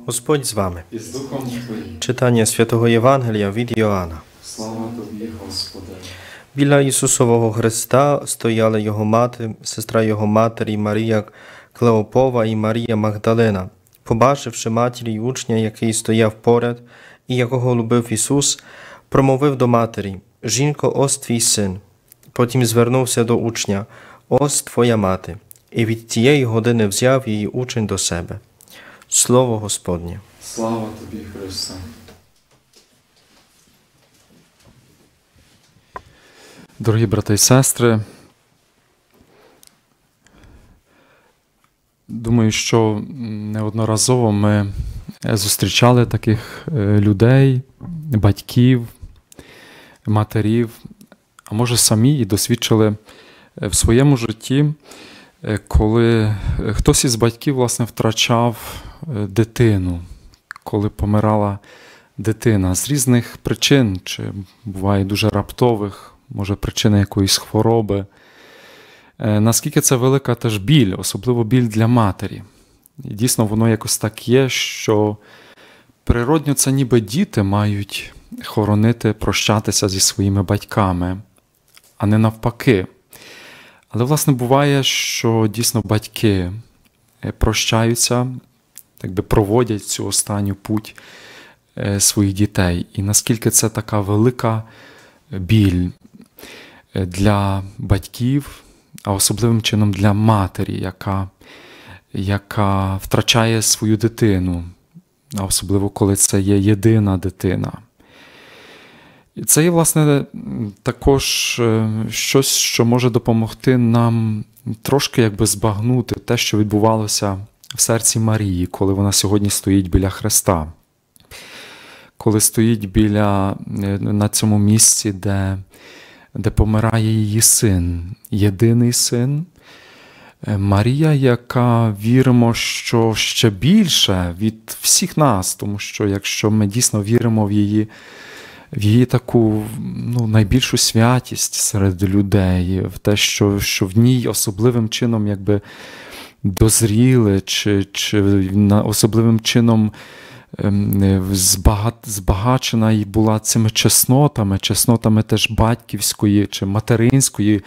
Господь з вами. І з Духом Твоїм. Читання святого Євангелія від Йоанна. Слава тобі, Господи. Біля Ісусового Христа стояли його мати, сестра його матері Марія Клеопова і Марія Магдалина. Побачивши матір і учня, який стояв поряд і якого любив Ісус, промовив до матері Жінко, ось твій син. Потім звернувся до учня, ось твоя мати, і від тієї години взяв її учень до себе. Слово Господнє. Слава тобі, Христе. Дорогі брати і сестри. Думаю, що неодноразово ми зустрічали таких е, людей, батьків, матерів, а може самі і досвідчили в своєму житті. Е, коли е, хтось із батьків власне, втрачав е, дитину, коли помирала дитина з різних причин, чи буває дуже раптових, може причини якоїсь хвороби. Наскільки це велика теж біль, особливо біль для матері. І дійсно, воно якось так є, що природньо це ніби діти мають хоронити, прощатися зі своїми батьками, а не навпаки. Але, власне, буває, що дійсно батьки е, прощаються, так би проводять цю останню путь е, своїх дітей. І наскільки це така велика е, біль для батьків, а особливим чином для матері, яка, яка втрачає свою дитину, а особливо коли це є єдина дитина. І Це є, власне, також е, щось, що може допомогти нам трошки якби збагнути те, що відбувалося в серці Марії, коли вона сьогодні стоїть біля Христа, коли стоїть біля, е, на цьому місці, де, де помирає її син, єдиний син. Е, Марія, яка віримо, що ще більше від всіх нас, тому що якщо ми дійсно віримо в її в її таку ну, найбільшу святість серед людей, в те, що що в ній особливим чином якби дозріли, чи чи на особливим чином ем, збагачена і була цими чеснотами, чеснотами теж батьківської чи материнської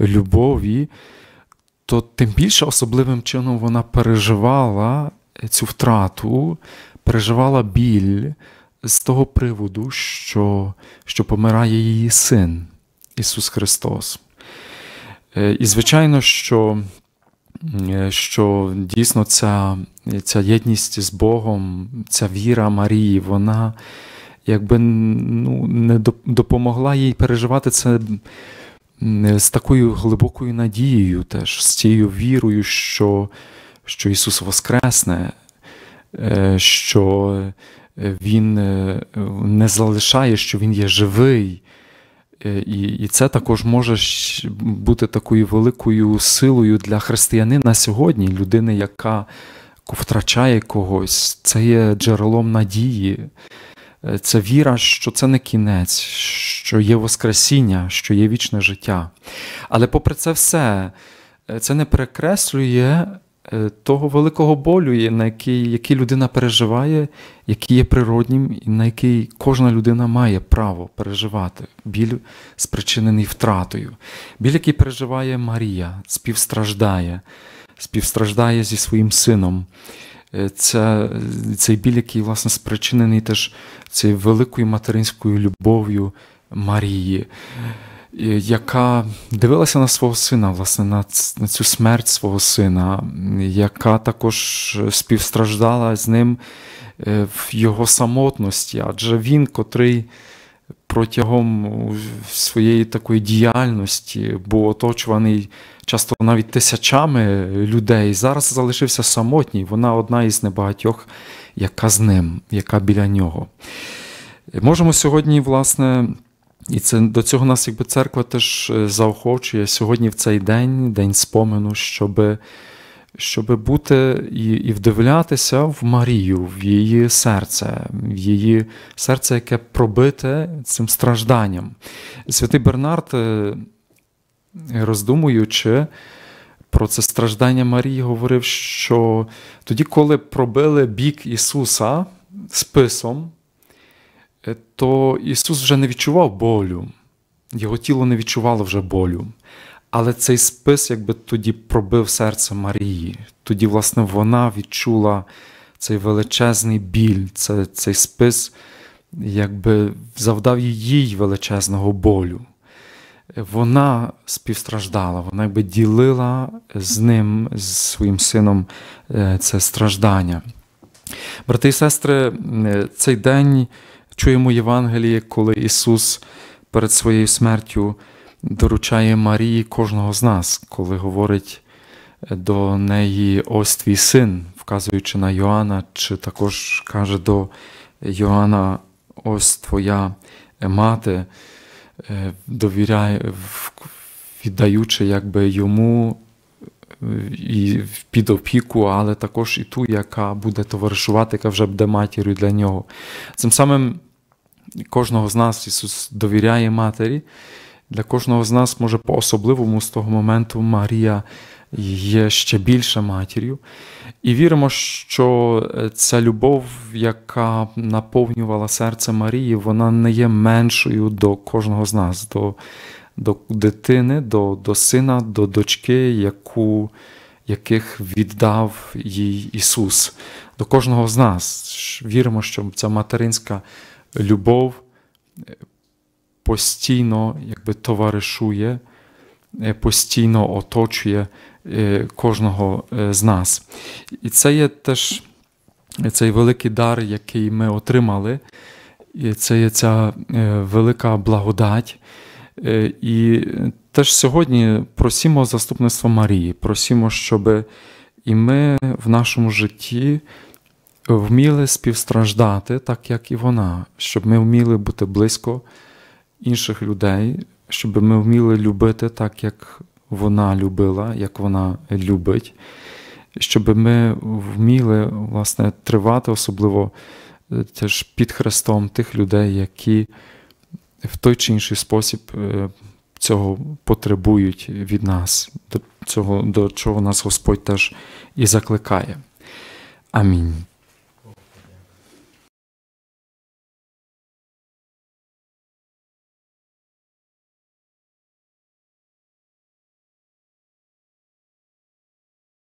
любові, то тим більше особливим чином вона переживала цю втрату, переживала біль з того приводу, що, що помирає її син Ісус Христос. Е, і, звичайно, що е, що дійсно ця ця єдність з Богом, ця віра Марії, вона якби ну, не допомогла їй переживати це з такою глибокою надією, теж, з тією вірою, що що Ісус Воскресне, е, що Е, він е, не залишає, що він є живий. Е, і і це також може бути такою великою силою для християнина сьогодні, людини, яка втрачає когось, це є джерелом надії, це віра, що це не кінець, що є Воскресіння, що є вічне життя. Але попри це все, це не перекреслює Е, того великого болю, на який який людина переживає, який є природнім, і на який кожна людина має право переживати, біль спричинений втратою. Біль, який переживає Марія, співстраждає, співстраждає зі своїм сином. Це, Цей біль, який, власне, спричинений теж цією великою материнською любов'ю Марії. Е, яка дивилася на свого сина, власне, на цю смерть свого сина, яка також співстраждала з ним е, в його самотності, адже він, котрий. Протягом своєї такої діяльності був оточуваний часто навіть тисячами людей. Зараз залишився самотній. Вона одна із небагатьох, яка з ним, яка біля нього. Можемо сьогодні, власне. І це до цього нас, якби церква теж е, заохочує сьогодні в цей день, день спомену, щоб щоб бути і і вдивлятися в Марію, в її серце, в її серце, яке пробите цим стражданням. Святий Бернард, е, роздумуючи про це страждання Марії, говорив, що тоді, коли пробили бік Ісуса списом. Е, то Ісус вже не відчував болю, Його тіло не відчувало вже болю. Але цей спис якби тоді пробив серце Марії. Тоді, власне, вона відчула цей величезний біль, це, цей спис якби завдав їй величезного болю. Вона співстраждала, вона якби ділила з ним, з своїм сином е, це страждання. Брати і сестри, е, цей день чуємо Євангеліє, коли Ісус перед своєю смертю доручає Марії кожного з нас, коли говорить е, до неї ось твій син, вказуючи на Йоанна, чи також каже до Йоанна, ось твоя мати, е, довіряє, віддаючи якби йому. Е, і під опіку, але також і ту, яка буде товаришувати, яка вже буде матір'ю для нього. Цим самим Кожного з нас Ісус довіряє Матері. Для кожного з нас, може, по-особливому з того моменту Марія є ще більше матір'ю. І віримо, що е, ця любов, яка наповнювала серце Марії, вона не є меншою до кожного з нас, до до дитини, до до сина, до дочки, яку, яких віддав їй Ісус. До кожного з нас віримо, що ця материнська любов е, постійно якби, товаришує, е, постійно оточує е, кожного з нас. І це є теж цей великий дар, який ми отримали, і це є ця велика благодать. І теж сьогодні просимо заступництва Марії, просимо, щоб і ми в нашому житті вміли співстраждати, так як і вона, щоб ми вміли бути близько інших людей, щоб ми вміли любити так, як вона любила, як вона любить, щоб ми вміли власне тривати, особливо е, теж під хрестом тих людей, які в той чи інший спосіб. Е, цього потребують від нас, до цього, до чого нас Господь теж і закликає. Амінь.